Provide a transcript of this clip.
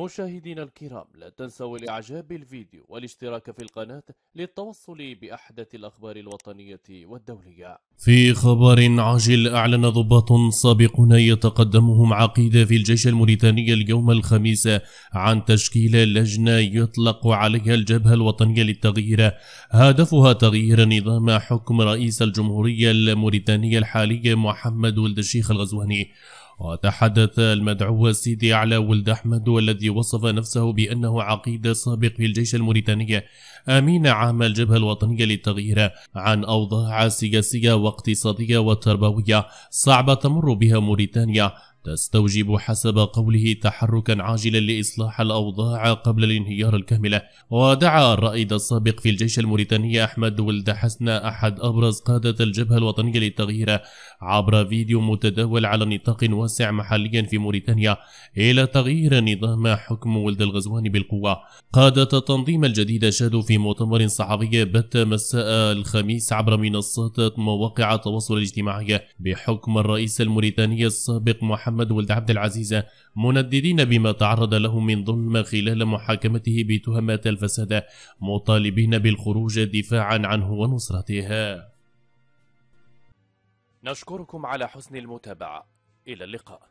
مشاهدينا الكرام لا تنسوا الإعجاب بالفيديو والاشتراك في القناة للتوصل بأحدث الأخبار الوطنية والدولية في خبر عاجل أعلن ضباط سابقون يتقدمهم عقيدة في الجيش الموريتاني اليوم الخميس عن تشكيل لجنة يطلق عليها الجبهة الوطنية للتغيير هدفها تغيير نظام حكم رئيس الجمهورية الموريتانية الحالي محمد ولد الشيخ الغزواني وتحدث المدعو سيدي على ولد أحمد والذي وصف نفسه بأنه عقيد سابق في الجيش الموريتاني آمين عام الجبهة الوطنية للتغيير عن أوضاع سياسية واقتصادية وتربوية صعبة تمر بها موريتانيا تستوجب حسب قوله تحركا عاجلا لإصلاح الأوضاع قبل الانهيار الكاملة ودعا الرائد السابق في الجيش الموريتاني أحمد ولد حسن أحد أبرز قادة الجبهة الوطنية للتغيير عبر فيديو متداول على نطاق واسع محليا في موريتانيا إلى تغيير نظام حكم ولد الغزوان بالقوة قادة التنظيم الجديد شادوا في مؤتمر صحفي بات مساء الخميس عبر منصات مواقع التواصل الاجتماعي بحكم الرئيس الموريتاني السابق محمد محمد ولد عبد العزيز منددين بما تعرض له من ظلم خلال محاكمته بتهمات الفساد مطالبين بالخروج دفاعا عنه ونصرته نشكركم على حسن المتابعة إلى اللقاء